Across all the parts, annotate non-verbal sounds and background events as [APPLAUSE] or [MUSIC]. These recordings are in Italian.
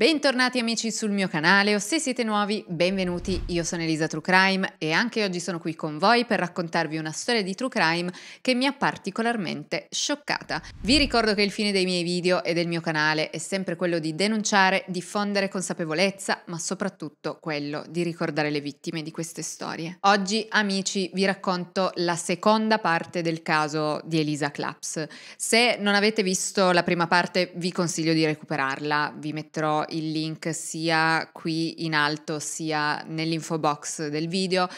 Bentornati amici sul mio canale o se siete nuovi, benvenuti. Io sono Elisa True Crime e anche oggi sono qui con voi per raccontarvi una storia di True Crime che mi ha particolarmente scioccata. Vi ricordo che il fine dei miei video e del mio canale è sempre quello di denunciare, diffondere consapevolezza, ma soprattutto quello di ricordare le vittime di queste storie. Oggi, amici, vi racconto la seconda parte del caso di Elisa Claps. Se non avete visto la prima parte, vi consiglio di recuperarla, vi metterò il link sia qui in alto sia nell'info box del video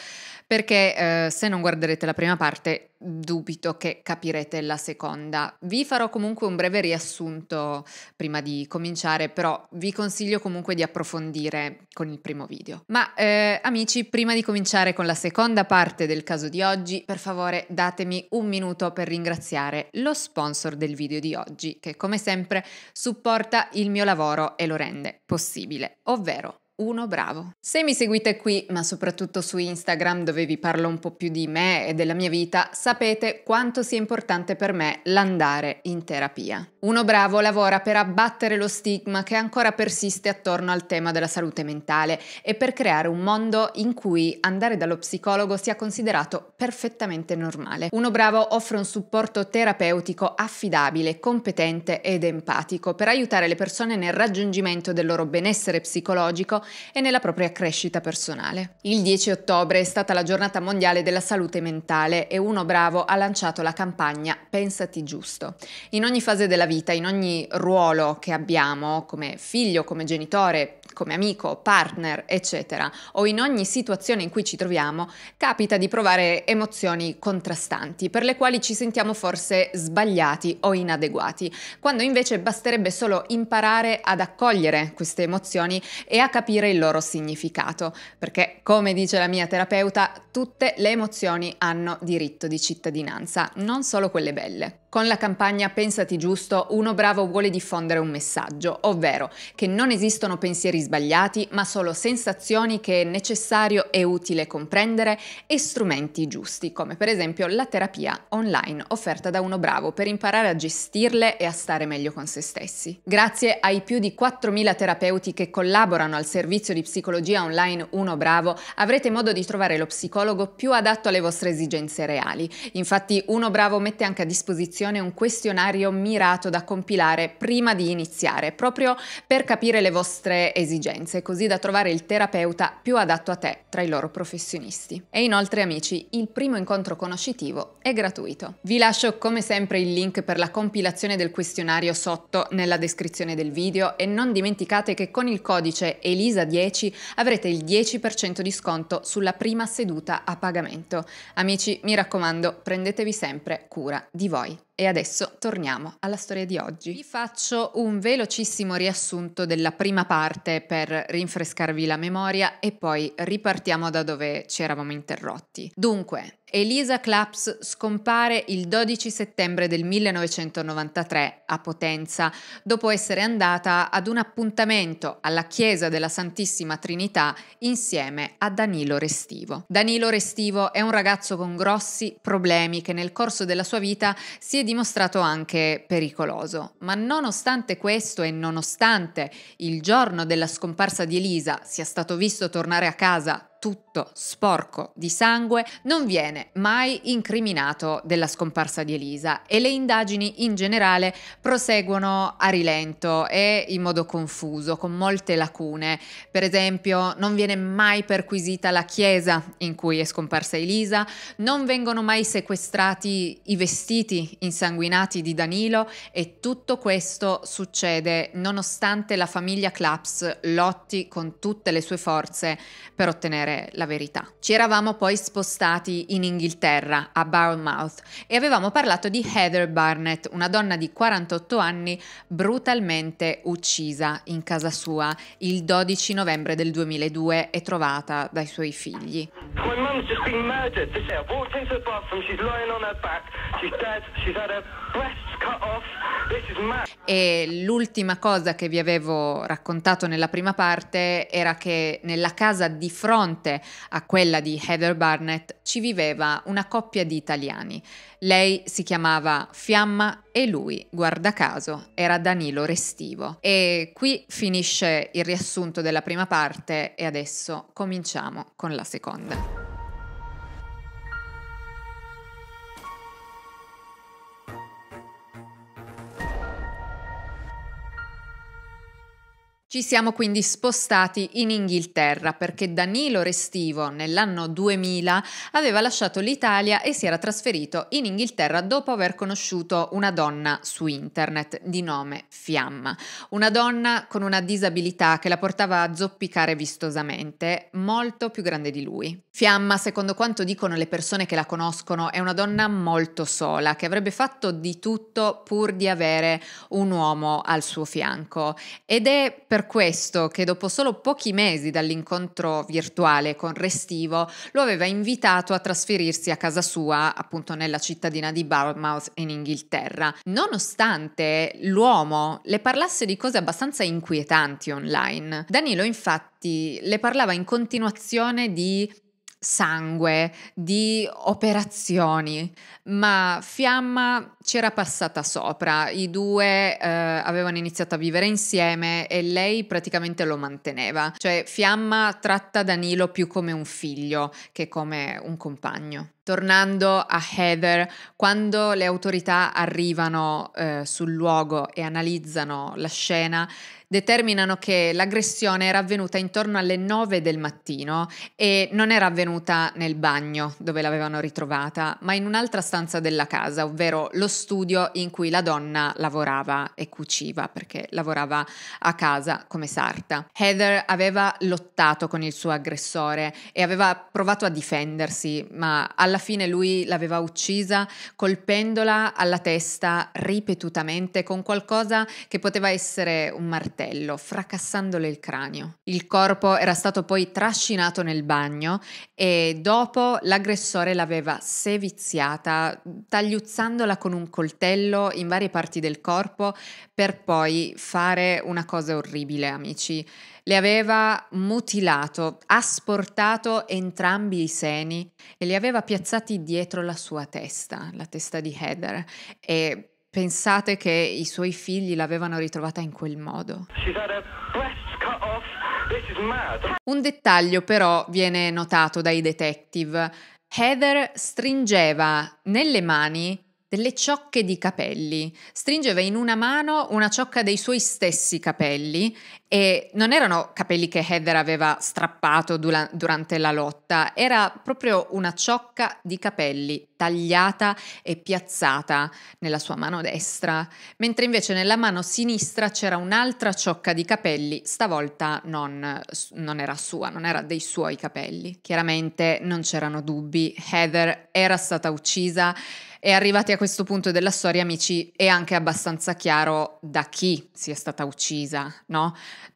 perché eh, se non guarderete la prima parte dubito che capirete la seconda. Vi farò comunque un breve riassunto prima di cominciare, però vi consiglio comunque di approfondire con il primo video. Ma eh, amici, prima di cominciare con la seconda parte del caso di oggi, per favore datemi un minuto per ringraziare lo sponsor del video di oggi, che come sempre supporta il mio lavoro e lo rende possibile, ovvero uno bravo. Se mi seguite qui, ma soprattutto su Instagram dove vi parlo un po' più di me e della mia vita, sapete quanto sia importante per me l'andare in terapia. Uno bravo lavora per abbattere lo stigma che ancora persiste attorno al tema della salute mentale e per creare un mondo in cui andare dallo psicologo sia considerato perfettamente normale. Uno bravo offre un supporto terapeutico affidabile, competente ed empatico per aiutare le persone nel raggiungimento del loro benessere psicologico e nella propria crescita personale. Il 10 ottobre è stata la giornata mondiale della salute mentale e Uno Bravo ha lanciato la campagna Pensati giusto. In ogni fase della vita, in ogni ruolo che abbiamo, come figlio, come genitore, come amico, partner, eccetera, o in ogni situazione in cui ci troviamo, capita di provare emozioni contrastanti, per le quali ci sentiamo forse sbagliati o inadeguati, quando invece basterebbe solo imparare ad accogliere queste emozioni e a capire il loro significato, perché come dice la mia terapeuta, tutte le emozioni hanno diritto di cittadinanza, non solo quelle belle. Con la campagna Pensati giusto, Uno Bravo vuole diffondere un messaggio, ovvero che non esistono pensieri sbagliati, ma solo sensazioni che è necessario e utile comprendere e strumenti giusti, come per esempio la terapia online offerta da Uno Bravo per imparare a gestirle e a stare meglio con se stessi. Grazie ai più di 4.000 terapeuti che collaborano al servizio di psicologia online Uno Bravo, avrete modo di trovare lo psicologo più adatto alle vostre esigenze reali. Infatti Uno Bravo mette anche a disposizione selezione un questionario mirato da compilare prima di iniziare, proprio per capire le vostre esigenze, così da trovare il terapeuta più adatto a te tra i loro professionisti. E inoltre amici, il primo incontro conoscitivo è gratuito. Vi lascio come sempre il link per la compilazione del questionario sotto nella descrizione del video e non dimenticate che con il codice ELISA10 avrete il 10% di sconto sulla prima seduta a pagamento. Amici, mi raccomando, prendetevi sempre cura di voi. E adesso torniamo alla storia di oggi. Vi faccio un velocissimo riassunto della prima parte per rinfrescarvi la memoria e poi ripartiamo da dove ci eravamo interrotti. Dunque, Elisa Claps scompare il 12 settembre del 1993 a Potenza, dopo essere andata ad un appuntamento alla Chiesa della Santissima Trinità insieme a Danilo Restivo. Danilo Restivo è un ragazzo con grossi problemi che nel corso della sua vita si è dimostrato anche pericoloso, ma nonostante questo e nonostante il giorno della scomparsa di Elisa sia stato visto tornare a casa tutto sporco di sangue, non viene mai incriminato della scomparsa di Elisa e le indagini in generale proseguono a rilento e in modo confuso, con molte lacune. Per esempio, non viene mai perquisita la chiesa in cui è scomparsa Elisa, non vengono mai sequestrati i vestiti insanguinati di Danilo e tutto questo succede nonostante la famiglia Claps lotti con tutte le sue forze per ottenere dire la verità. Ci eravamo poi spostati in Inghilterra, a Bournemouth, e avevamo parlato di Heather Barnett, una donna di 48 anni brutalmente uccisa in casa sua il 12 novembre del 2002 e trovata dai suoi figli. E l'ultima cosa che vi avevo raccontato nella prima parte era che nella casa di fronte fronte a quella di Heather Barnett ci viveva una coppia di italiani. Lei si chiamava Fiamma e lui, guarda caso, era Danilo Restivo. E qui finisce il riassunto della prima parte e adesso cominciamo con la seconda. Ci siamo quindi spostati in Inghilterra perché Danilo Restivo nell'anno 2000 aveva lasciato l'Italia e si era trasferito in Inghilterra dopo aver conosciuto una donna su internet di nome Fiamma, una donna con una disabilità che la portava a zoppicare vistosamente, molto più grande di lui. Fiamma, secondo quanto dicono le persone che la conoscono, è una donna molto sola, che avrebbe fatto di tutto pur di avere un uomo al suo fianco ed è per questo che dopo solo pochi mesi dall'incontro virtuale con Restivo lo aveva invitato a trasferirsi a casa sua, appunto nella cittadina di Bournemouth in Inghilterra. Nonostante l'uomo le parlasse di cose abbastanza inquietanti online, Danilo infatti le parlava in continuazione di sangue, di operazioni, ma Fiamma c'era passata sopra, i due eh, avevano iniziato a vivere insieme e lei praticamente lo manteneva, cioè Fiamma tratta Danilo più come un figlio che come un compagno. Tornando a Heather, quando le autorità arrivano eh, sul luogo e analizzano la scena, determinano che l'aggressione era avvenuta intorno alle 9 del mattino e non era avvenuta nel bagno dove l'avevano ritrovata, ma in un'altra stanza della casa, ovvero lo studio in cui la donna lavorava e cuciva, perché lavorava a casa come sarta. Heather aveva lottato con il suo aggressore e aveva provato a difendersi, ma alla fine lui l'aveva uccisa colpendola alla testa ripetutamente con qualcosa che poteva essere un martello coltello, fracassandole il cranio. Il corpo era stato poi trascinato nel bagno e dopo l'aggressore l'aveva seviziata, tagliuzzandola con un coltello in varie parti del corpo per poi fare una cosa orribile, amici. Le aveva mutilato, asportato entrambi i seni e li aveva piazzati dietro la sua testa, la testa di Heather. E Pensate che i suoi figli l'avevano ritrovata in quel modo. Un dettaglio però viene notato dai detective. Heather stringeva nelle mani delle ciocche di capelli. Stringeva in una mano una ciocca dei suoi stessi capelli e non erano capelli che Heather aveva strappato dura- durante la lotta, era proprio una ciocca di capelli tagliata e piazzata nella sua mano destra, mentre invece nella mano sinistra c'era un'altra ciocca di capelli, stavolta non, non era sua, non era dei suoi capelli. Chiaramente non c'erano dubbi, Heather era stata uccisa e arrivati a questo punto della storia, amici, è anche abbastanza chiaro da chi sia stata uccisa, no?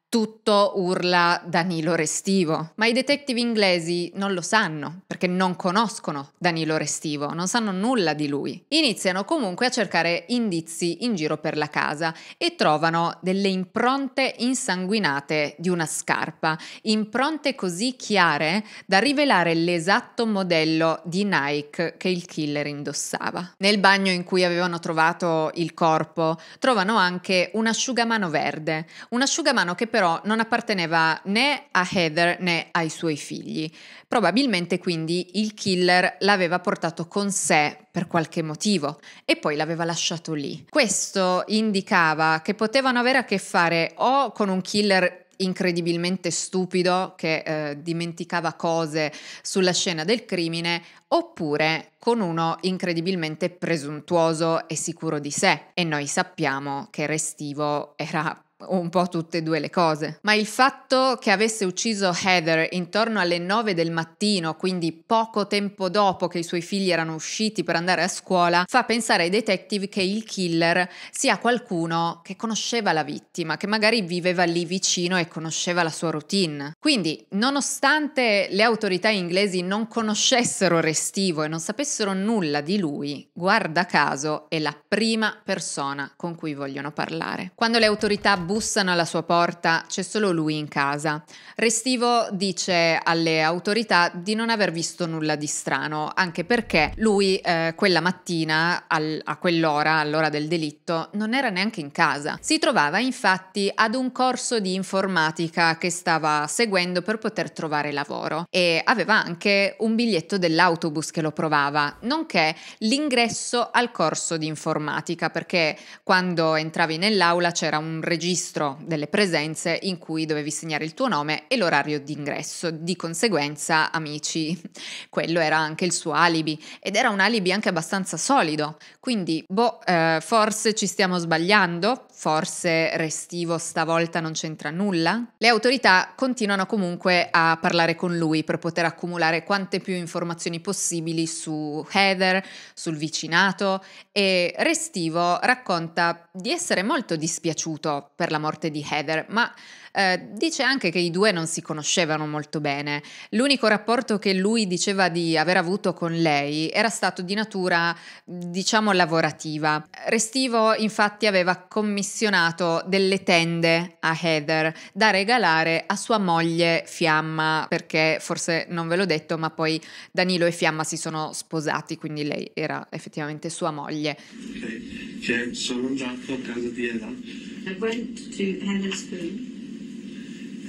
tutto urla Danilo Restivo, ma i detective inglesi non lo sanno perché non conoscono Danilo Restivo, non sanno nulla di lui. Iniziano comunque a cercare indizi in giro per la casa e trovano delle impronte insanguinate di una scarpa, impronte così chiare da rivelare l'esatto modello di Nike che il killer indossava. Nel bagno in cui avevano trovato il corpo trovano anche un asciugamano verde, un asciugamano che per però non apparteneva né a Heather né ai suoi figli. Probabilmente quindi il killer l'aveva portato con sé per qualche motivo e poi l'aveva lasciato lì. Questo indicava che potevano avere a che fare o con un killer incredibilmente stupido che eh, dimenticava cose sulla scena del crimine oppure con uno incredibilmente presuntuoso e sicuro di sé e noi sappiamo che Restivo era un po' tutte e due le cose. Ma il fatto che avesse ucciso Heather intorno alle 9 del mattino, quindi poco tempo dopo che i suoi figli erano usciti per andare a scuola, fa pensare ai detective che il killer sia qualcuno che conosceva la vittima, che magari viveva lì vicino e conosceva la sua routine. Quindi, nonostante le autorità inglesi non conoscessero Restivo e non sapessero nulla di lui, guarda caso è la prima persona con cui vogliono parlare. Quando le autorità bussano alla sua porta, c'è solo lui in casa. Restivo dice alle autorità di non aver visto nulla di strano, anche perché lui eh, quella mattina, al, a quell'ora, all'ora del delitto, non era neanche in casa. Si trovava infatti ad un corso di informatica che stava seguendo per poter trovare lavoro e aveva anche un biglietto dell'autobus che lo provava, nonché l'ingresso al corso di informatica, perché quando entravi nell'aula c'era un registro registro delle presenze in cui dovevi segnare il tuo nome e l'orario d'ingresso. Di conseguenza, amici, [LAUGHS] quello era anche il suo alibi ed era un alibi anche abbastanza solido. Quindi, boh, eh, forse ci stiamo sbagliando, Forse restivo stavolta non c'entra nulla? Le autorità continuano comunque a parlare con lui per poter accumulare quante più informazioni possibili su Heather, sul vicinato e Restivo racconta di essere molto dispiaciuto per la morte di Heather, ma eh, dice anche che i due non si conoscevano molto bene. L'unico rapporto che lui diceva di aver avuto con lei era stato di natura, diciamo, lavorativa. Restivo infatti aveva commissionato delle tende a Heather da regalare a sua moglie Fiamma, perché forse non ve l'ho detto, ma poi Danilo e Fiamma si sono sposati, quindi lei era effettivamente sua moglie. Okay. Cioè, sono andato a casa di Eda. I went to Henderson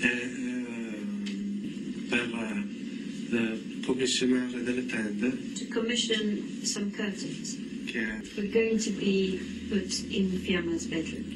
eh, per la, la eh, commissionare delle tende to commission some curtains che were going to be put in Fiamma's bedroom.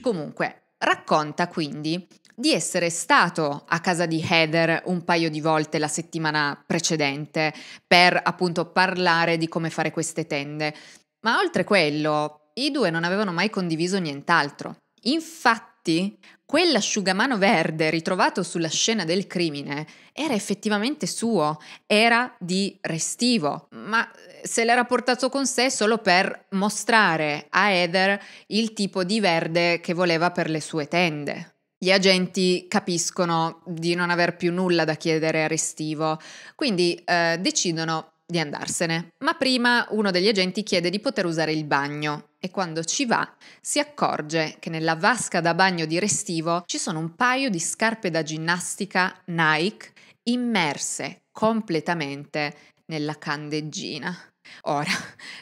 Comunque, racconta quindi di essere stato a casa di Heather un paio di volte la settimana precedente per appunto parlare di come fare queste tende, ma oltre quello i due non avevano mai condiviso nient'altro. Infatti Infatti, quell'asciugamano verde ritrovato sulla scena del crimine era effettivamente suo, era di Restivo, ma eh, se l'era portato con sé solo per mostrare a Heather il tipo di verde che voleva per le sue tende. Gli agenti capiscono di non aver più nulla da chiedere a Restivo, quindi eh, decidono di andarsene. Ma prima uno degli agenti chiede di poter usare il bagno e quando ci va si accorge che nella vasca da bagno di Restivo ci sono un paio di scarpe da ginnastica Nike immerse completamente nella candeggina. Ora,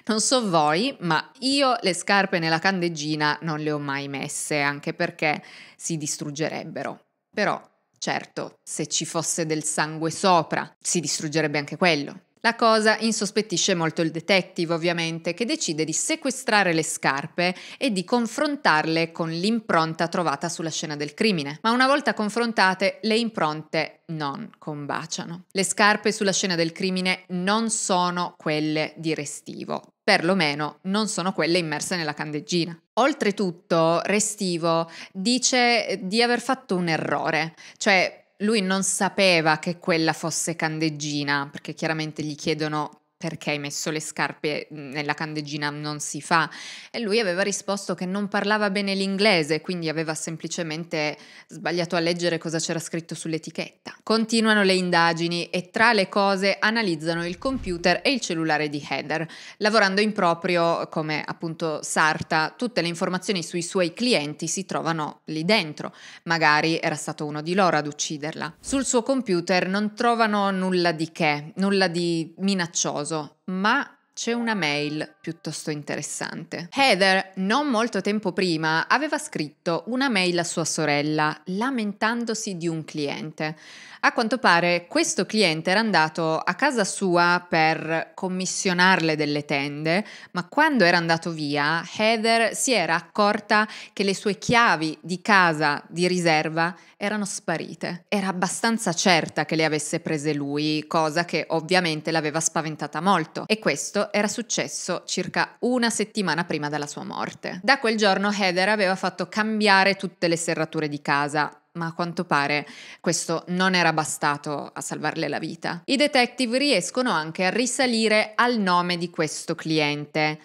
non so voi, ma io le scarpe nella candeggina non le ho mai messe, anche perché si distruggerebbero. Però, certo, se ci fosse del sangue sopra, si distruggerebbe anche quello. La cosa insospettisce molto il detective, ovviamente, che decide di sequestrare le scarpe e di confrontarle con l'impronta trovata sulla scena del crimine. Ma una volta confrontate, le impronte non combaciano. Le scarpe sulla scena del crimine non sono quelle di Restivo, perlomeno non sono quelle immerse nella candeggina. Oltretutto, Restivo dice di aver fatto un errore, cioè lui non sapeva che quella fosse candeggina, perché chiaramente gli chiedono perché hai messo le scarpe mhmm, nella candeggina non si fa. E lui aveva risposto che non parlava bene l'inglese, quindi aveva semplicemente sbagliato a leggere cosa c'era scritto sull'etichetta. Continuano le indagini e tra le cose analizzano il computer e il cellulare di Heather, lavorando in proprio, come appunto Sarta, tutte le informazioni sui suoi clienti si trovano lì dentro. Magari era stato uno di loro ad ucciderla. Sul suo computer non trovano nulla di che, nulla di minaccioso noioso, ma c'è una mail piuttosto interessante. Heather, non molto tempo prima, aveva scritto una mail a sua sorella lamentandosi di un cliente. A quanto pare questo cliente era andato a casa sua per commissionarle delle tende, ma quando era andato via, Heather si era accorta che le sue chiavi di casa di riserva erano sparite. Era abbastanza certa che le avesse prese lui, cosa che ovviamente l'aveva spaventata molto, e questo era successo circa una settimana prima della sua morte. Da quel giorno Heather aveva fatto cambiare tutte le serrature di casa, ma a quanto pare questo non era bastato a salvarle la vita. I detective riescono anche a risalire al nome di questo cliente.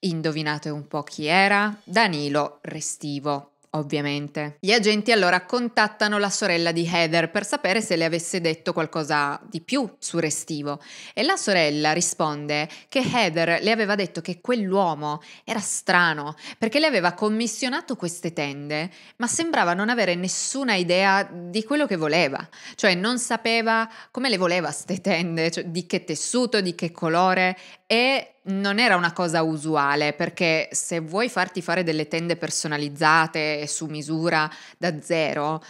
Indovinate un po' chi era? Danilo Restivo. Ovviamente. Gli agenti allora contattano la sorella di Heather per sapere se le avesse detto qualcosa di più su Restivo e la sorella risponde che Heather le aveva detto che quell'uomo era strano perché le aveva commissionato queste tende ma sembrava non avere nessuna idea di quello che voleva, cioè non sapeva come le voleva queste tende, cioè di che tessuto, di che colore e non era una cosa usuale perché se vuoi farti fare delle tende personalizzate su misura da zero,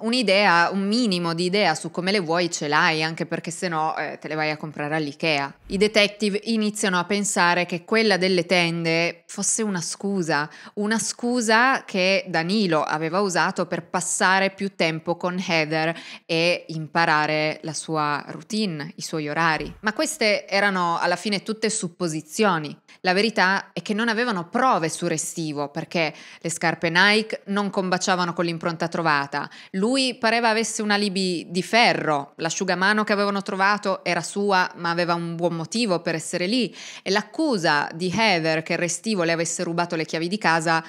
un'idea, un minimo di idea su come le vuoi ce l'hai, anche perché se no eh, te le vai a comprare all'IKEA. I detective iniziano a pensare che quella delle tende fosse una scusa, una scusa che Danilo aveva usato per passare più tempo con Heather e imparare la sua routine, i suoi orari. Ma queste erano alla fine tutte supposizioni. La verità è che non avevano prove su Restivo perché le scarpe Nike non combaciavano con l'impronta trovata, lui lui pareva avesse un alibi di ferro, l'asciugamano che avevano trovato era sua ma aveva un buon motivo per essere lì e l'accusa di Heather che il restivo le avesse rubato le chiavi di casa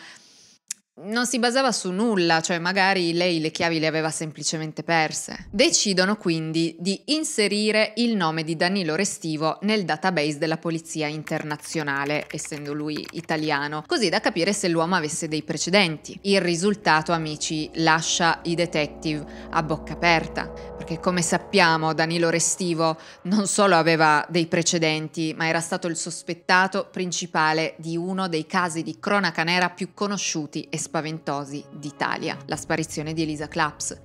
non si basava su nulla, cioè magari lei le chiavi le aveva semplicemente perse. Decidono quindi di inserire il nome di Danilo Restivo nel database della Polizia Internazionale, essendo lui italiano, così da capire se l'uomo avesse dei precedenti. Il risultato, amici, lascia i detective a bocca aperta, perché come sappiamo Danilo Restivo non solo aveva dei precedenti, ma era stato il sospettato principale di uno dei casi di cronaca nera più conosciuti e spaventosi d'Italia, la sparizione di Elisa Claps.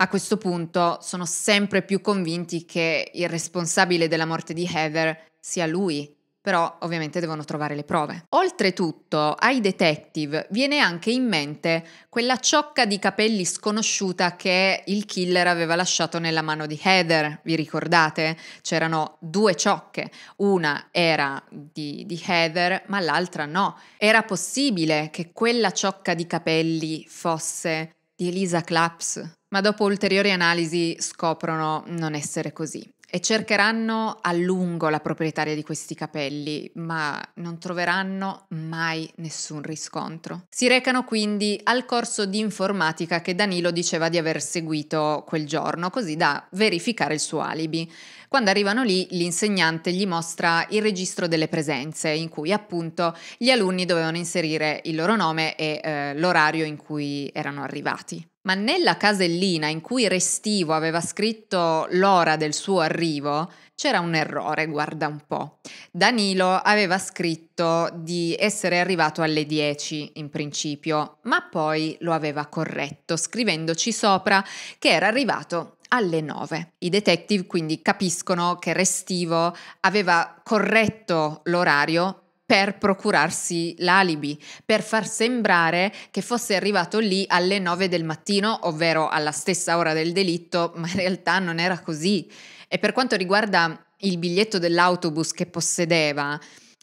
A questo punto sono sempre più convinti che il responsabile della morte di Heather sia lui, però ovviamente devono trovare le prove. Oltretutto, ai detective viene anche in mente quella ciocca di capelli sconosciuta che il killer aveva lasciato nella mano di Heather, vi ricordate? C'erano due ciocche, una era di, di Heather, ma l'altra no. Era possibile che quella ciocca di capelli fosse di Elisa Claps, ma dopo ulteriori analisi scoprono non essere così e cercheranno a lungo la proprietaria di questi capelli, ma non troveranno mai nessun riscontro. Si recano quindi al corso di informatica che Danilo diceva di aver seguito quel giorno, così da verificare il suo alibi. Quando arrivano lì, l'insegnante gli mostra il registro delle presenze, in cui appunto gli alunni dovevano inserire il loro nome e eh, l'orario in cui erano arrivati ma nella casellina in cui Restivo aveva scritto l'ora del suo arrivo c'era un errore, guarda un po'. Danilo aveva scritto di essere arrivato alle 10 in principio, ma poi lo aveva corretto scrivendoci sopra che era arrivato alle 9. I detective quindi capiscono che Restivo aveva corretto l'orario per procurarsi l'alibi, per far sembrare che fosse arrivato lì alle 9 del mattino, ovvero alla stessa ora del delitto, ma in realtà non era così. E per quanto riguarda il biglietto dell'autobus che possedeva,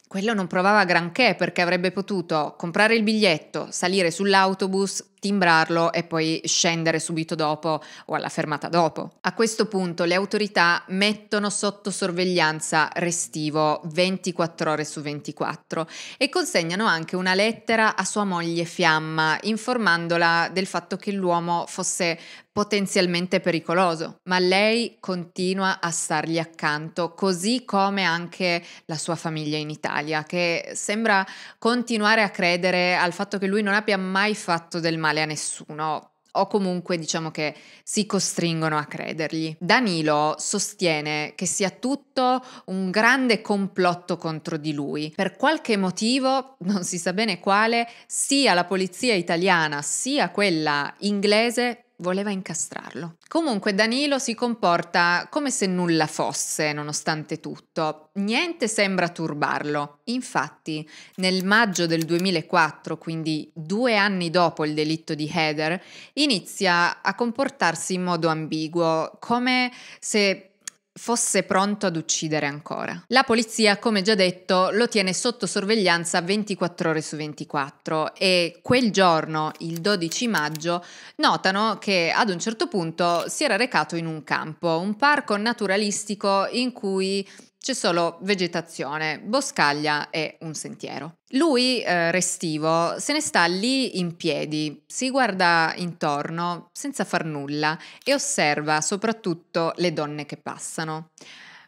quello non provava granché perché avrebbe potuto comprare il biglietto, salire sull'autobus, timbrarlo e poi scendere subito dopo o alla fermata dopo. A questo punto le autorità mettono sotto sorveglianza Restivo 24 ore su 24 e consegnano anche una lettera a sua moglie Fiamma informandola del fatto che l'uomo fosse potenzialmente pericoloso, ma lei continua a stargli accanto, così come anche la sua famiglia in Italia, che sembra continuare a credere al fatto che lui non abbia mai fatto del male male a nessuno, o comunque diciamo che si costringono a credergli. Danilo sostiene che sia tutto un grande complotto contro di lui. Per qualche motivo, non si sa bene quale, sia la polizia italiana sia quella inglese voleva incastrarlo. Comunque Danilo si comporta come se nulla fosse, nonostante tutto. Niente sembra turbarlo. Infatti, nel maggio del 2004, quindi due anni dopo il delitto di Heather, inizia a comportarsi in modo ambiguo, come se fosse pronto ad uccidere ancora. La polizia, come già detto, lo tiene sotto sorveglianza 24 ore su 24 e quel giorno, il 12 maggio, notano che ad un certo punto si era recato in un campo, un parco naturalistico in cui c'è solo vegetazione, boscaglia e un sentiero. Lui, eh, restivo, se ne sta lì in piedi, si guarda intorno senza far nulla e osserva soprattutto le donne che passano.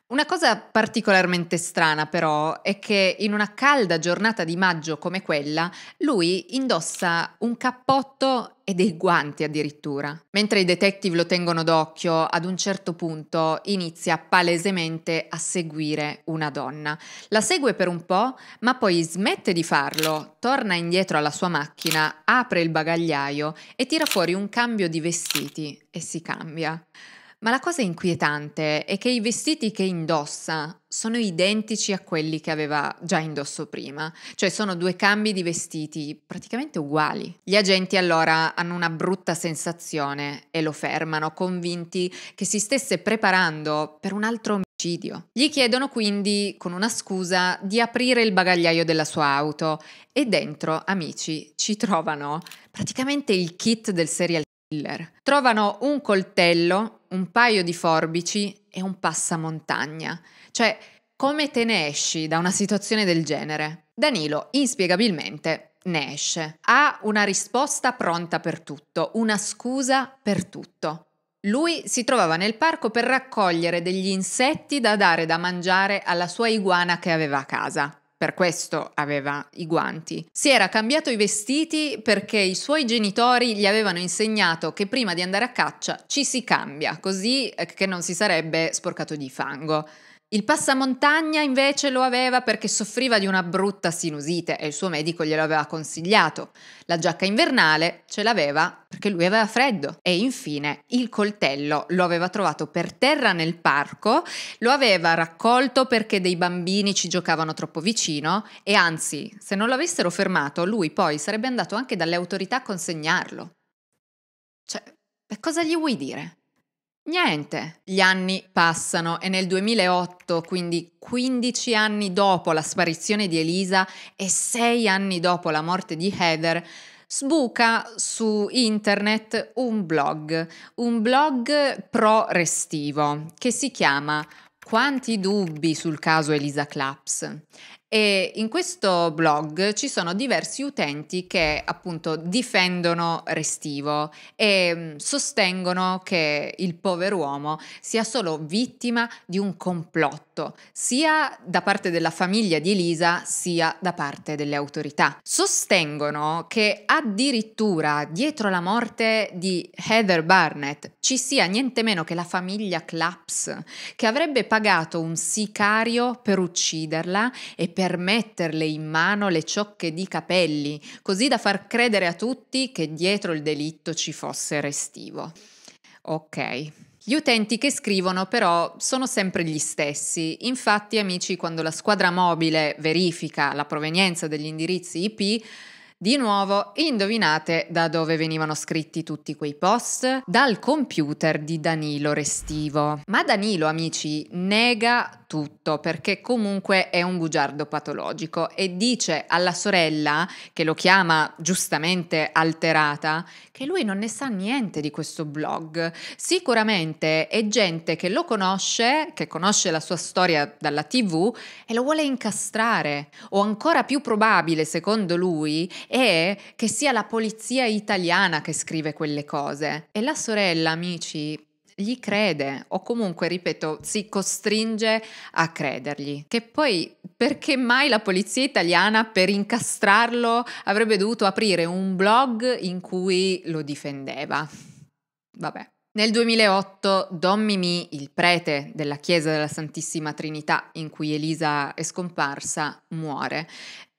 Una cosa particolarmente strana però è che in una calda giornata di maggio come quella, lui indossa un cappotto e dei guanti addirittura. Mentre i detective lo tengono d'occhio, ad un certo punto inizia palesemente a seguire una donna. La segue per un po', ma poi smette di farlo, torna indietro alla sua macchina, apre il bagagliaio e tira fuori un cambio di vestiti e si cambia. Ma la cosa inquietante è che i vestiti che indossa sono identici a quelli che aveva già indosso prima, cioè sono due cambi di vestiti praticamente uguali. Gli agenti allora hanno una brutta sensazione e lo fermano, convinti che si stesse preparando per un altro omicidio. Gli chiedono quindi, con una scusa, di aprire il bagagliaio della sua auto e dentro, amici, ci trovano praticamente il kit del serial killer. Trovano un coltello, un paio di forbici e un passamontagna. Cioè, come te ne esci da una situazione del genere? Danilo, inspiegabilmente, ne esce. Ha una risposta pronta per tutto, una scusa per tutto. Lui si trovava nel parco per raccogliere degli insetti da dare da mangiare alla sua iguana che aveva a casa per questo aveva i guanti. Si era cambiato i vestiti perché i suoi genitori gli avevano insegnato che prima di andare a caccia ci si cambia, così eh, che non si sarebbe sporcato di fango. Il passamontagna invece lo aveva perché soffriva di una brutta sinusite e il suo medico glielo aveva consigliato. La giacca invernale ce l'aveva perché lui aveva freddo. E infine il coltello lo aveva trovato per terra nel parco, lo aveva raccolto perché dei bambini ci giocavano troppo vicino e anzi, se non l'avessero fermato, lui poi sarebbe andato anche dalle autorità a consegnarlo. Cioè, cosa gli vuoi dire? Niente, gli anni passano e nel 2008, quindi 15 anni dopo la sparizione di Elisa e 6 anni dopo la morte di Heather, sbuca su internet un blog, un blog pro-restivo che si chiama Quanti dubbi sul caso Elisa Claps e in questo blog ci sono diversi utenti che appunto difendono Restivo e mm, sostengono che il pover'uomo sia solo vittima di un complotto torto, sia da parte della famiglia di Elisa, sia da parte delle autorità. Sostengono che addirittura dietro la morte di Heather Barnett ci sia niente meno che la famiglia Claps, che avrebbe pagato un sicario per ucciderla e per metterle in mano le ciocche di capelli, così da far credere a tutti che dietro il delitto ci fosse restivo. Ok, gli utenti che scrivono però sono sempre gli stessi. Infatti, amici, quando la squadra mobile verifica la provenienza degli indirizzi IP, di nuovo, indovinate da dove venivano scritti tutti quei post? Dal computer di Danilo Restivo. Ma Danilo, amici, nega tutto perché comunque è un bugiardo patologico e dice alla sorella, che lo chiama giustamente alterata, che lui non ne sa niente di questo blog. Sicuramente è gente che lo conosce, che conosce la sua storia dalla tv e lo vuole incastrare. O ancora più probabile, secondo lui, e che sia la polizia italiana che scrive quelle cose. E la sorella, amici, gli crede o comunque, ripeto, si costringe a credergli. Che poi perché mai la polizia italiana per incastrarlo avrebbe dovuto aprire un blog in cui lo difendeva? Vabbè. Nel 2008 Don Mimì, il prete della chiesa della Santissima Trinità in cui Elisa è scomparsa, muore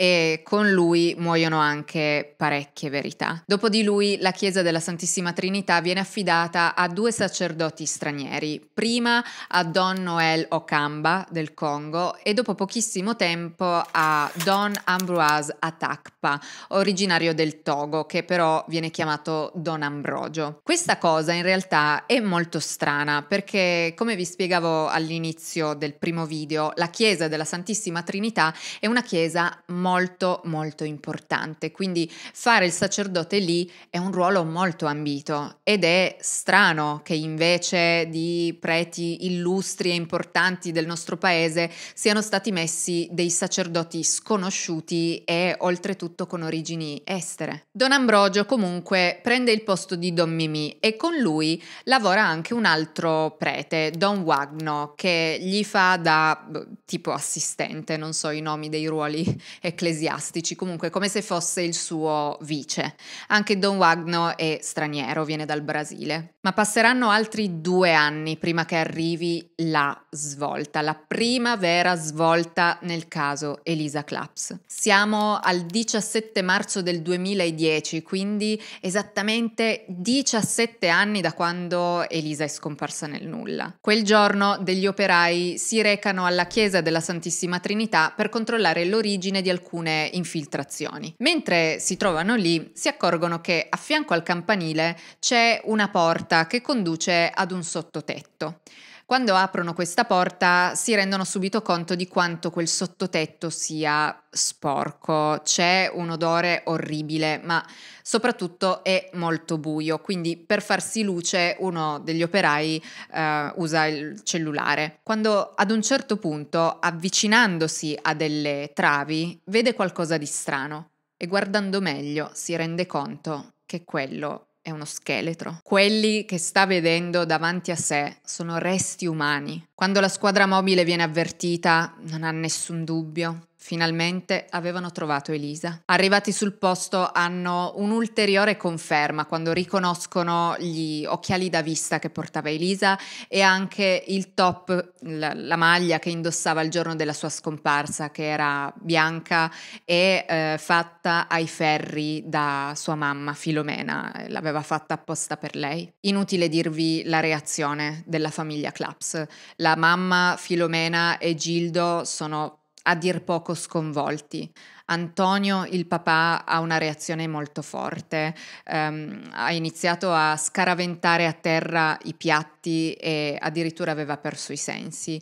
e con lui muoiono anche parecchie verità. Dopo di lui la chiesa della Santissima Trinità viene affidata a due sacerdoti stranieri, prima a Don Noel Okamba del Congo e dopo pochissimo tempo a Don Ambroise Atakpa, originario del Togo, che però viene chiamato Don Ambrogio. Questa cosa in realtà è molto strana perché, come vi spiegavo all'inizio del primo video, la chiesa della Santissima Trinità è una chiesa molto molto molto importante, quindi fare il sacerdote lì è un ruolo molto ambito ed è strano che invece di preti illustri e importanti del nostro paese siano stati messi dei sacerdoti sconosciuti e oltretutto con origini estere. Don Ambrogio comunque prende il posto di Don Mimì e con lui lavora anche un altro prete, Don Wagno, che gli fa da boh, tipo assistente, non so i nomi dei ruoli [LAUGHS] e ecclesiastici, comunque come se fosse il suo vice. Anche Don Wagner è straniero, viene dal Brasile. Ma passeranno altri due anni prima che arrivi la svolta, la prima vera svolta nel caso Elisa Claps. Siamo al 17 marzo del 2010, quindi esattamente 17 anni da quando Elisa è scomparsa nel nulla. Quel giorno degli operai si recano alla chiesa della Santissima Trinità per controllare l'origine di alcune infiltrazioni. Mentre si trovano lì, si accorgono che a fianco al campanile c'è una porta porta che conduce ad un sottotetto. Quando aprono questa porta si rendono subito conto di quanto quel sottotetto sia sporco, c'è un odore orribile, ma soprattutto è molto buio, quindi per farsi luce uno degli operai eh, usa il cellulare. Quando ad un certo punto, avvicinandosi a delle travi, vede qualcosa di strano e guardando meglio si rende conto che quello è uno scheletro. Quelli che sta vedendo davanti a sé sono resti umani. Quando la squadra mobile viene avvertita, non ha nessun dubbio. Finalmente avevano trovato Elisa. Arrivati sul posto hanno un'ulteriore conferma quando riconoscono gli occhiali da vista che portava Elisa e anche il top, la, la maglia che indossava il giorno della sua scomparsa, che era bianca e eh, fatta ai ferri da sua mamma Filomena, l'aveva fatta apposta per lei. Inutile dirvi la reazione della famiglia Claps. La mamma Filomena e Gildo sono a dir poco sconvolti. Antonio, il papà, ha una reazione molto forte, um, ha iniziato a scaraventare a terra i piatti e addirittura aveva perso i sensi.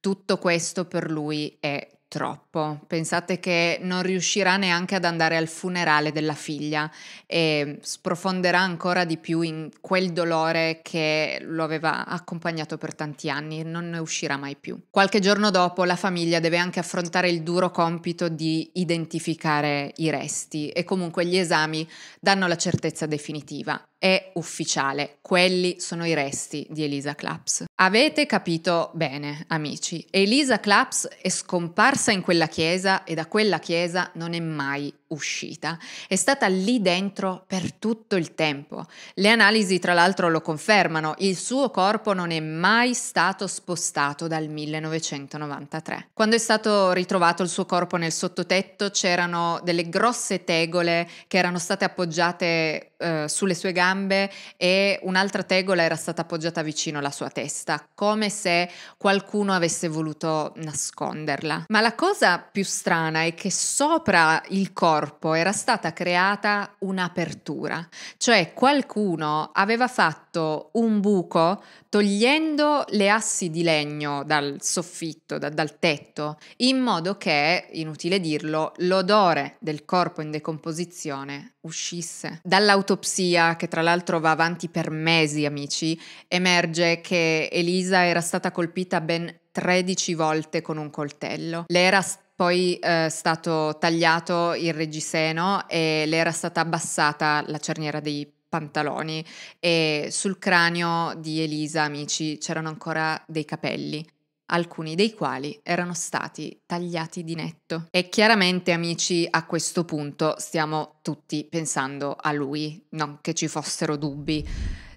Tutto questo per lui è troppo. Pensate che non riuscirà neanche ad andare al funerale della figlia e sprofonderà ancora di più in quel dolore che lo aveva accompagnato per tanti anni e non ne uscirà mai più. Qualche giorno dopo la famiglia deve anche affrontare il duro compito di identificare i resti e comunque gli esami danno la certezza definitiva è ufficiale, quelli sono i resti di Elisa Claps. Avete capito bene, amici, Elisa Claps è scomparsa in quella chiesa e da quella chiesa non è mai uscita. È stata lì dentro per tutto il tempo. Le analisi tra l'altro lo confermano, il suo corpo non è mai stato spostato dal 1993. Quando è stato ritrovato il suo corpo nel sottotetto c'erano delle grosse tegole che erano state appoggiate eh, sulle sue gambe e un'altra tegola era stata appoggiata vicino alla sua testa, come se qualcuno avesse voluto nasconderla. Ma la cosa più strana è che sopra il corpo corpo era stata creata un'apertura, cioè qualcuno aveva fatto un buco togliendo le assi di legno dal soffitto, da, dal tetto, in modo che, inutile dirlo, l'odore del corpo in decomposizione uscisse. Dall'autopsia, che tra l'altro va avanti per mesi, amici, emerge che Elisa era stata colpita ben 13 volte con un coltello. Le era poi è eh, stato tagliato il reggiseno e le era stata abbassata la cerniera dei pantaloni e sul cranio di Elisa, amici, c'erano ancora dei capelli alcuni dei quali erano stati tagliati di netto. E chiaramente, amici, a questo punto stiamo tutti pensando a lui, non che ci fossero dubbi.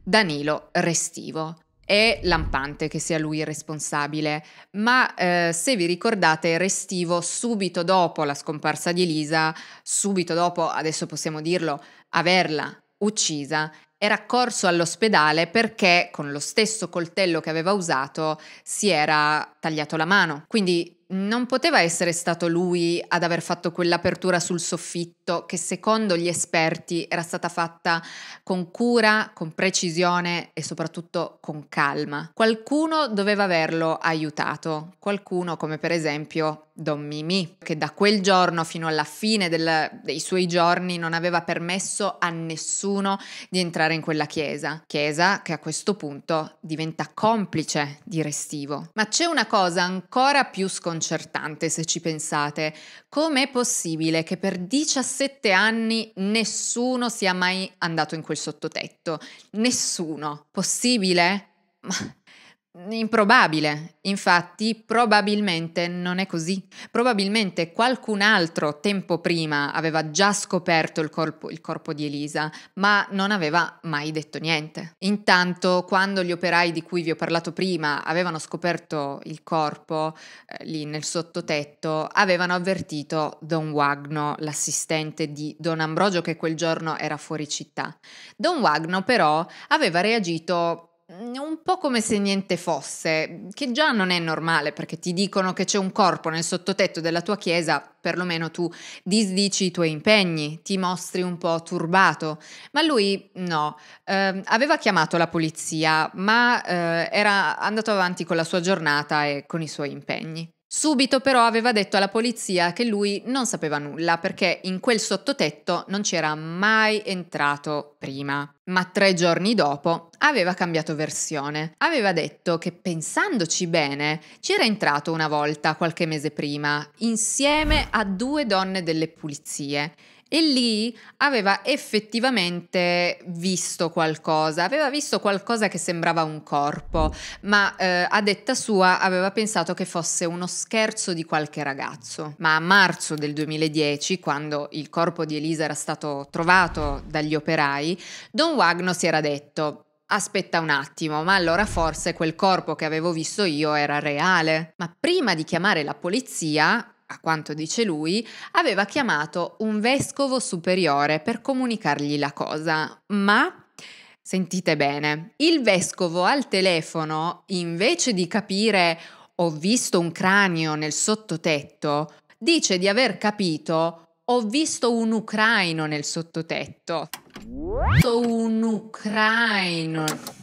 Danilo Restivo. È lampante che sia lui il responsabile, ma eh, se vi ricordate, Restivo subito dopo la scomparsa di Elisa, subito dopo, adesso possiamo dirlo, averla uccisa, era corso all'ospedale perché con lo stesso coltello che aveva usato si era tagliato la mano. Quindi non poteva essere stato lui ad aver fatto quell'apertura sul soffitto che secondo gli esperti era stata fatta con cura, con precisione e soprattutto con calma. Qualcuno doveva averlo aiutato, qualcuno come per esempio Don Mimì, che da quel giorno fino alla fine del, dei suoi giorni non aveva permesso a nessuno di entrare in quella chiesa, chiesa che a questo punto diventa complice di Restivo. Ma c'è una cosa ancora più scontata sconcertante se ci pensate. Com'è possibile che per 17 anni nessuno sia mai andato in quel sottotetto? Nessuno. Possibile? Ma improbabile, infatti probabilmente non è così. Probabilmente qualcun altro tempo prima aveva già scoperto il corpo, il corpo, di Elisa, ma non aveva mai detto niente. Intanto, quando gli operai di cui vi ho parlato prima avevano scoperto il corpo eh, lì nel sottotetto, avevano avvertito Don Wagno, l'assistente di Don Ambrogio che quel giorno era fuori città. Don Wagno però aveva reagito un po' come se niente fosse, che già non è normale perché ti dicono che c'è un corpo nel sottotetto della tua chiesa, perlomeno tu disdici i tuoi impegni, ti mostri un po' turbato. Ma lui no, eh, aveva chiamato la polizia, ma eh, era andato avanti con la sua giornata e con i suoi impegni. Subito però aveva detto alla polizia che lui non sapeva nulla perché in quel sottotetto non c'era mai entrato prima. Ma tre giorni dopo aveva cambiato versione. Aveva detto che pensandoci bene c'era entrato una volta qualche mese prima insieme a due donne delle pulizie e lì aveva effettivamente visto qualcosa, aveva visto qualcosa che sembrava un corpo, ma eh, a detta sua aveva pensato che fosse uno scherzo di qualche ragazzo. Ma a marzo del 2010, quando il corpo di Elisa era stato trovato dagli operai, Don Wagno si era detto aspetta un attimo, ma allora forse quel corpo che avevo visto io era reale. Ma prima di chiamare la polizia, a quanto dice lui, aveva chiamato un vescovo superiore per comunicargli la cosa, ma sentite bene, il vescovo al telefono, invece di capire ho visto un cranio nel sottotetto, dice di aver capito ho visto un ucraino nel sottotetto. visto Un ucraino.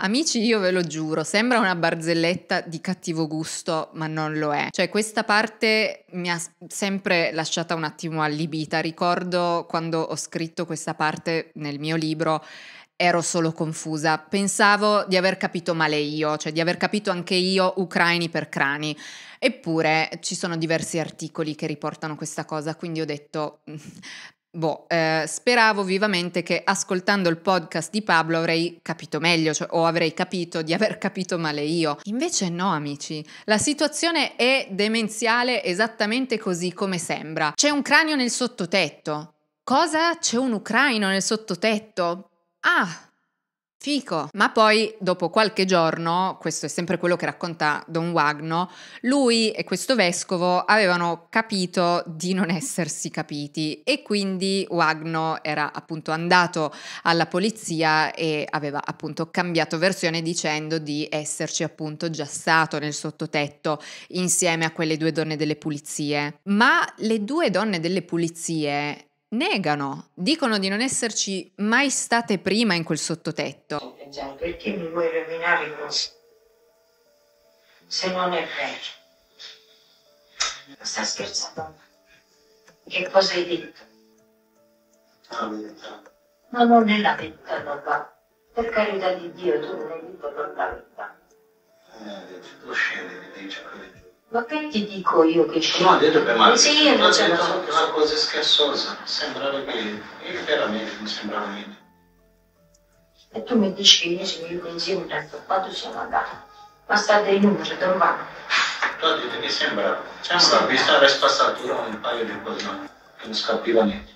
Amici, io ve lo giuro, sembra una barzelletta di cattivo gusto, ma non lo è. Cioè, questa parte mi ha sempre lasciata un attimo allibita. Ricordo quando ho scritto questa parte nel mio libro ero solo confusa. Pensavo di aver capito male io, cioè di aver capito anche io ucraini per crani. Eppure ci sono diversi articoli che riportano questa cosa, quindi ho detto Boh, eh, speravo vivamente che ascoltando il podcast di Pablo avrei capito meglio, cioè, o avrei capito di aver capito male io. Invece no, amici, la situazione è demenziale esattamente così come sembra. C'è un cranio nel sottotetto. Cosa? C'è un ucraino nel sottotetto? Ah, Fico. Ma poi, dopo qualche giorno, questo è sempre quello che racconta Don Wagno, lui e questo vescovo avevano capito di non essersi capiti e quindi Wagno era appunto andato alla polizia e aveva appunto cambiato versione dicendo di esserci appunto già stato nel sottotetto insieme a quelle due donne delle pulizie. Ma le due donne delle pulizie negano, dicono di non esserci mai state prima in quel sottotetto. Perché mi vuoi rovinare così? Se non è vero. Sta scherzando. Che cosa hai detto? Non Ma non è la verità, papà. Per carità di Dio, tu non hai detto non la verità. Eh, tu scendi, mi dici quello ma che ti dico io che c'è? No, ha detto per Marco. Sì, io non ce l'ho. So. una cosa scherzosa, sembrava che... io eh, veramente mi sembrava niente. E tu mi dici che io sono io che insieme ti ho fatto siamo andati. Ma state dei numeri, dove vanno? Tu ha detto che sembra... una vista stare spassatura un paio di cose che non scapiva niente.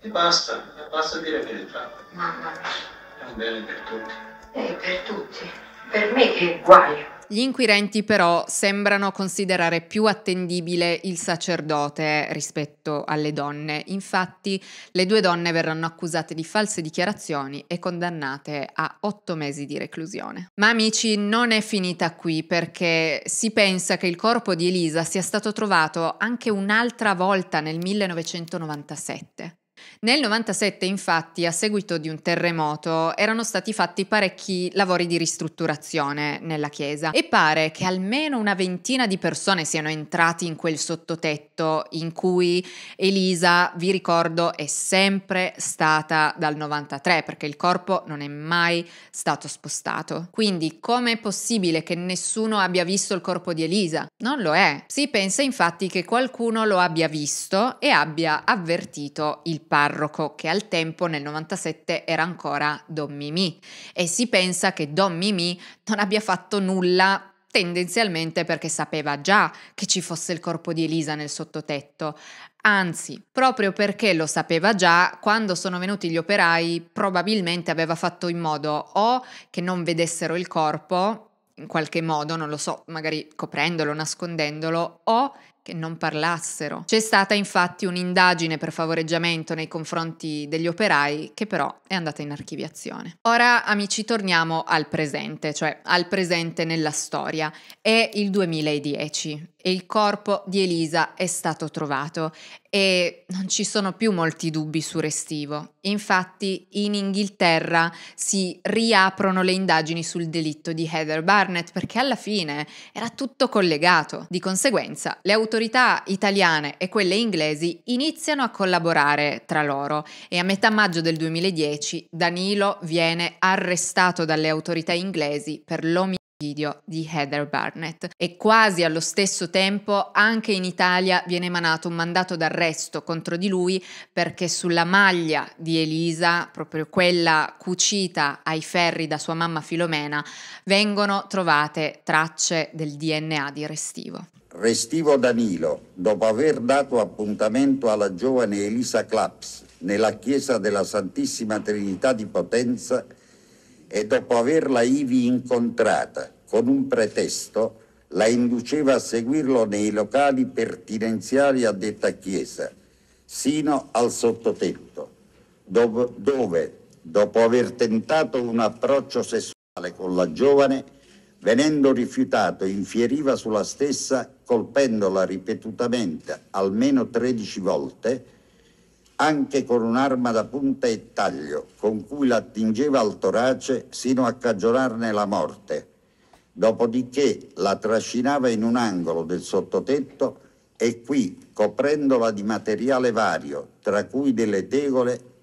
E basta, e basta dire verità. Mamma mia. È un bene per tutti. È eh, per tutti. Per me che è guaio. Gli inquirenti però sembrano considerare più attendibile il sacerdote rispetto alle donne. Infatti le due donne verranno accusate di false dichiarazioni e condannate a otto mesi di reclusione. Ma amici, non è finita qui perché si pensa che il corpo di Elisa sia stato trovato anche un'altra volta nel 1997. Nel 97, infatti, a seguito di un terremoto, erano stati fatti parecchi lavori di ristrutturazione nella chiesa e pare che almeno una ventina di persone siano entrati in quel sottotetto fumetto in cui Elisa, vi ricordo, è sempre stata dal 93 perché il corpo non è mai stato spostato. Quindi com'è possibile che nessuno abbia visto il corpo di Elisa? Non lo è. Si pensa infatti che qualcuno lo abbia visto e abbia avvertito il parroco che al tempo nel 97 era ancora Don Mimì e si pensa che Don Mimì non abbia fatto nulla tendenzialmente perché sapeva già che ci fosse il corpo di Elisa nel sottotetto. Anzi, proprio perché lo sapeva già, quando sono venuti gli operai probabilmente aveva fatto in modo o che non vedessero il corpo, in qualche modo, non lo so, magari coprendolo, nascondendolo, o che non parlassero. C'è stata infatti un'indagine per favoreggiamento nei confronti degli operai che però è andata in archiviazione. Ora amici torniamo al presente, cioè al presente nella storia. È il 2010 e il corpo di Elisa è stato trovato e non ci sono più molti dubbi su Restivo. Infatti in Inghilterra si riaprono le indagini sul delitto di Heather Barnett perché alla fine era tutto collegato. Di conseguenza le autorità italiane e quelle inglesi iniziano a collaborare tra loro e a metà maggio del 2010 Danilo viene arrestato dalle autorità inglesi per l'omicidio video di Heather Barnett e quasi allo stesso tempo anche in Italia viene emanato un mandato d'arresto contro di lui perché sulla maglia di Elisa, proprio quella cucita ai ferri da sua mamma Filomena, vengono trovate tracce del DNA di Restivo. Restivo Danilo, dopo aver dato appuntamento alla giovane Elisa Claps nella chiesa della Santissima Trinità di Potenza, e dopo averla ivi incontrata con un pretesto la induceva a seguirlo nei locali pertinenziali a detta chiesa, sino al sottotetto, dove, dove dopo aver tentato un approccio sessuale con la giovane, venendo rifiutato, infieriva sulla stessa colpendola ripetutamente almeno 13 volte, anche con un'arma da punta e taglio, con cui l'attingeva al torace sino a cagionarne la morte. Dopodiché la trascinava in un angolo del sottotetto e qui, coprendola di materiale vario, tra cui delle tegole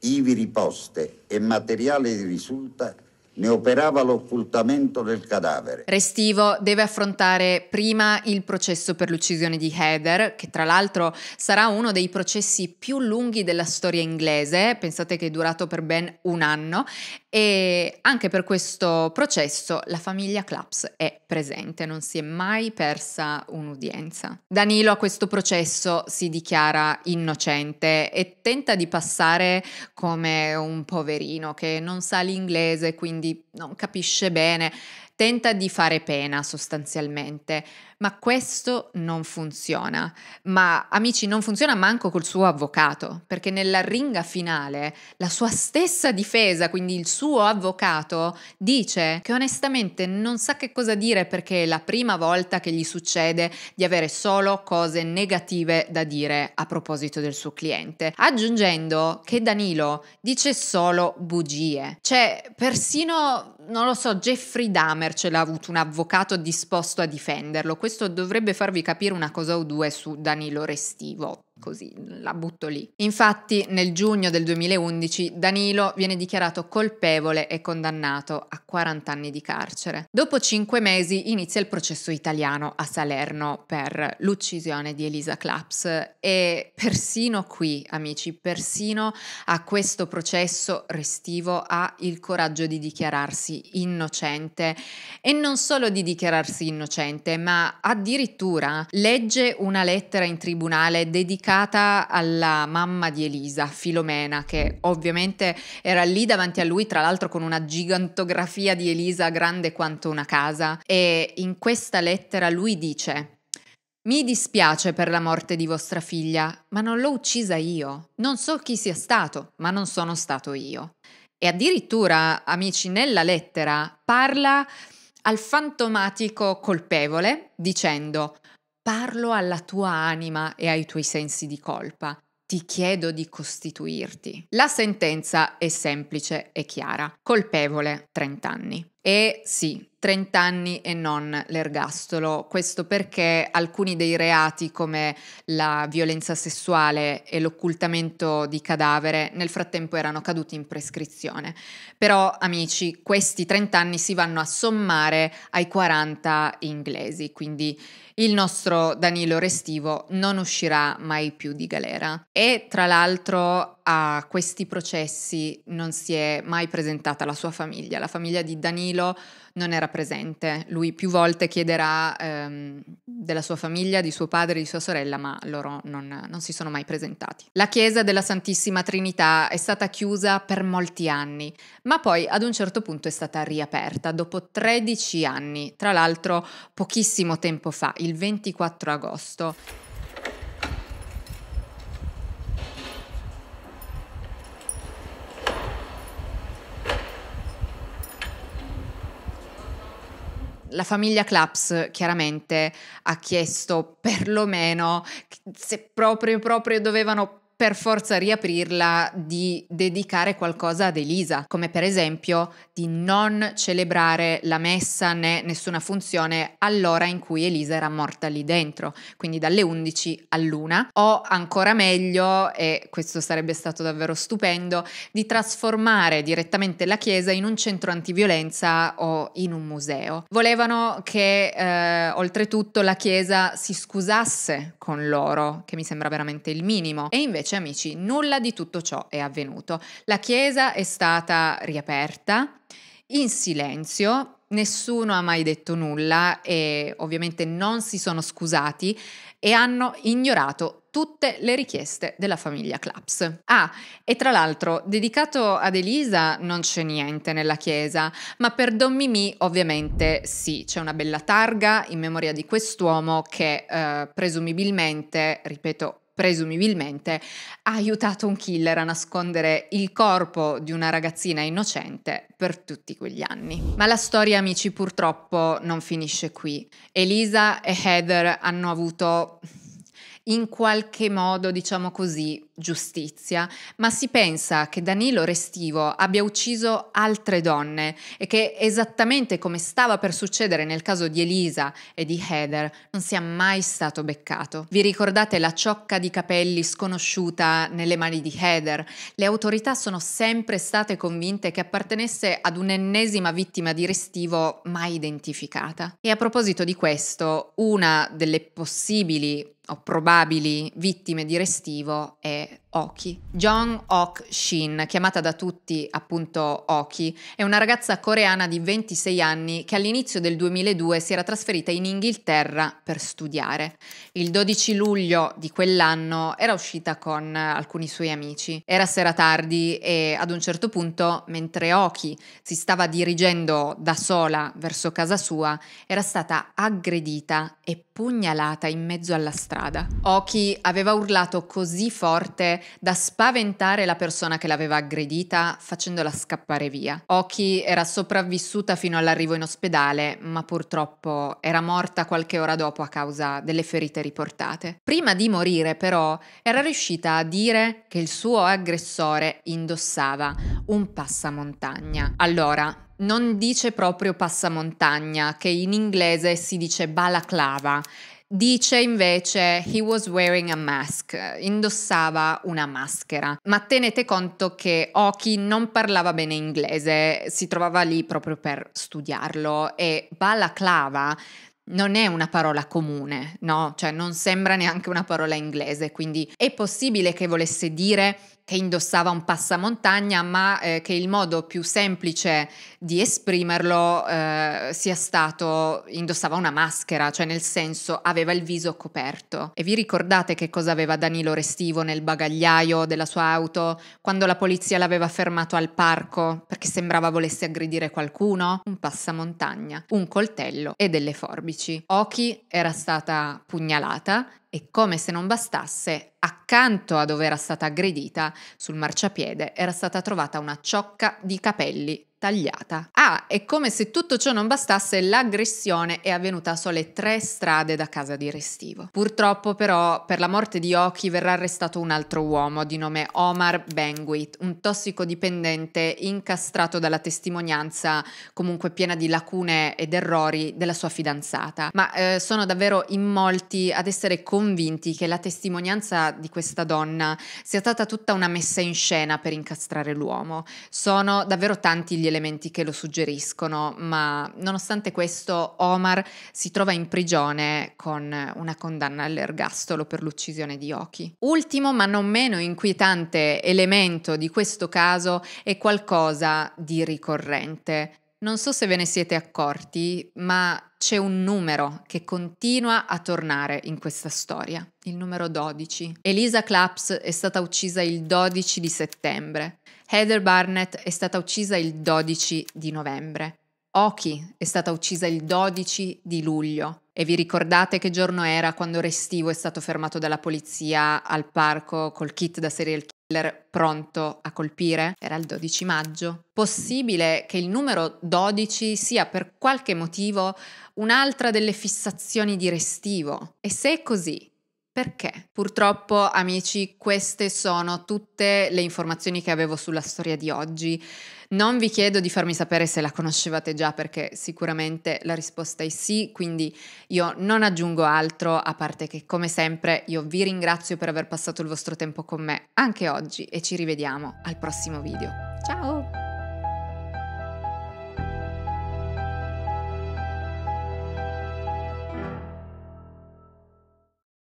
ivi riposte e materiale di risulta, ne operava l'occultamento del cadavere. Restivo deve affrontare prima il processo per l'uccisione di Heather, che tra l'altro sarà uno dei processi più lunghi della storia inglese, pensate che è durato per ben un anno, e anche per questo processo la famiglia Claps è presente, non si è mai persa un'udienza. Danilo a questo processo si dichiara innocente e tenta di passare come un poverino che non sa l'inglese, quindi quindi non capisce bene tenta di fare pena sostanzialmente, ma questo non funziona. Ma amici, non funziona manco col suo avvocato, perché nella ringa finale la sua stessa difesa, quindi il suo avvocato, dice che onestamente non sa che cosa dire perché è la prima volta che gli succede di avere solo cose negative da dire a proposito del suo cliente, aggiungendo che Danilo dice solo bugie. Cioè, persino, non lo so, Jeffrey Dahmer ce l'ha avuto un avvocato disposto a difenderlo. Questo dovrebbe farvi capire una cosa o due su Danilo Restivo così la butto lì. Infatti nel giugno del 2011 Danilo viene dichiarato colpevole e condannato a 40 anni di carcere. Dopo 5 mesi inizia il processo italiano a Salerno per l'uccisione di Elisa Claps e persino qui, amici, persino a questo processo Restivo ha il coraggio di dichiararsi innocente e non solo di dichiararsi innocente, ma addirittura legge una lettera in tribunale dedicata dedicata alla mamma di Elisa, Filomena, che ovviamente era lì davanti a lui, tra l'altro con una gigantografia di Elisa grande quanto una casa. E in questa lettera lui dice: mi dispiace per la morte di vostra figlia, ma non l'ho uccisa io. Non so chi sia stato, ma non sono stato io. E addirittura, amici, nella lettera parla al fantomatico colpevole dicendo Parlo alla tua anima e ai tuoi sensi di colpa. Ti chiedo di costituirti. La sentenza è semplice e chiara. Colpevole 30 anni. E sì, 30 anni e non l'ergastolo. Questo perché alcuni dei reati come la violenza sessuale e l'occultamento di cadavere nel frattempo erano caduti in prescrizione. Però, amici, questi 30 anni si vanno a sommare ai 40 inglesi, quindi il nostro Danilo Restivo non uscirà mai più di galera. E tra l'altro a questi processi non si è mai presentata la sua famiglia. La famiglia di Danilo non era presente. Lui più volte chiederà ehm, della sua famiglia, di suo padre, di sua sorella, ma loro non, non si sono mai presentati. La chiesa della Santissima Trinità è stata chiusa per molti anni, ma poi ad un certo punto è stata riaperta dopo 13 anni, tra l'altro pochissimo tempo fa, il 24 agosto. la famiglia Claps chiaramente ha chiesto perlomeno se proprio, proprio dovevano per forza riaprirla di dedicare qualcosa ad Elisa, come per esempio di non celebrare la messa né nessuna funzione all'ora in cui Elisa era morta lì dentro, quindi dalle 11 all'1, o ancora meglio, e questo sarebbe stato davvero stupendo, di trasformare direttamente la chiesa in un centro antiviolenza o in un museo. Volevano che eh, oltretutto la chiesa si scusasse con loro, che mi sembra veramente il minimo, e invece invece, amici, nulla di tutto ciò è avvenuto. La chiesa è stata riaperta in silenzio, nessuno ha mai detto nulla e ovviamente non si sono scusati e hanno ignorato tutte le richieste della famiglia Claps. Ah, e tra l'altro, dedicato ad Elisa non c'è niente nella chiesa, ma per Don Mimì ovviamente sì, c'è una bella targa in memoria di quest'uomo che eh, presumibilmente, ripeto, presumibilmente, ha aiutato un killer a nascondere il corpo di una ragazzina innocente per tutti quegli anni. Ma la storia, amici, purtroppo non finisce qui. Elisa e Heather hanno avuto in qualche modo, diciamo così, giustizia, ma si pensa che Danilo Restivo abbia ucciso altre donne e che esattamente come stava per succedere nel caso di Elisa e di Heather, non sia mai stato beccato. Vi ricordate la ciocca di capelli sconosciuta nelle mani di Heather? Le autorità sono sempre state convinte che appartenesse ad un'ennesima vittima di Restivo mai identificata. E a proposito di questo, una delle possibili o probabili vittime di restivo è Oki. Jong Ok Shin, chiamata da tutti appunto Oki, è una ragazza coreana di 26 anni che all'inizio del 2002 si era trasferita in Inghilterra per studiare. Il 12 luglio di quell'anno era uscita con alcuni suoi amici. Era sera tardi e ad un certo punto, mentre Oki si stava dirigendo da sola verso casa sua, era stata aggredita e pugnalata in mezzo alla strada. Oki aveva urlato così forte da spaventare la persona che l'aveva aggredita facendola scappare via. Oki era sopravvissuta fino all'arrivo in ospedale, ma purtroppo era morta qualche ora dopo a causa delle ferite riportate. Prima di morire, però, era riuscita a dire che il suo aggressore indossava un passamontagna. Allora, non dice proprio passamontagna, che in inglese si dice balaclava Dice invece he was wearing a mask, indossava una maschera, ma tenete conto che Oki non parlava bene inglese, si trovava lì proprio per studiarlo e balaclava non è una parola comune, no? Cioè non sembra neanche una parola inglese, quindi è possibile che volesse dire che indossava un passamontagna, ma eh, che il modo più semplice di esprimerlo eh, sia stato indossava una maschera, cioè nel senso aveva il viso coperto. E vi ricordate che cosa aveva Danilo Restivo nel bagagliaio della sua auto quando la polizia l'aveva fermato al parco perché sembrava volesse aggredire qualcuno? Un passamontagna, un coltello e delle forbici. Oki era stata pugnalata e come se non bastasse, accanto a dove era stata aggredita, sul marciapiede era stata trovata una ciocca di capelli tagliata. Ah, è come se tutto ciò non bastasse, l'aggressione è avvenuta a sole tre strade da casa di Restivo. Purtroppo però per la morte di Oki verrà arrestato un altro uomo di nome Omar Benguit, un tossicodipendente incastrato dalla testimonianza comunque piena di lacune ed errori della sua fidanzata. Ma eh, sono davvero in molti ad essere convinti che la testimonianza di questa donna sia stata tutta una messa in scena per incastrare l'uomo. Sono davvero tanti gli elementi che lo suggeriscono, ma nonostante questo Omar si trova in prigione con una condanna all'ergastolo per l'uccisione di Oki. Ultimo ma non meno inquietante elemento di questo caso è qualcosa di ricorrente. Non so se ve ne siete accorti, ma c'è un numero che continua a tornare in questa storia, il numero 12. Elisa Claps è stata uccisa il 12 di settembre. Heather Barnett è stata uccisa il 12 di novembre. Oki è stata uccisa il 12 di luglio. E vi ricordate che giorno era quando Restivo è stato fermato dalla polizia al parco col kit da serial killer pronto a colpire? Era il 12 maggio. Possibile che il numero 12 sia per qualche motivo un'altra delle fissazioni di Restivo? E se è così, perché? Purtroppo, amici, queste sono tutte le informazioni che avevo sulla storia di oggi. Non vi chiedo di farmi sapere se la conoscevate già perché sicuramente la risposta è sì, quindi io non aggiungo altro a parte che come sempre io vi ringrazio per aver passato il vostro tempo con me anche oggi e ci rivediamo al prossimo video. Ciao!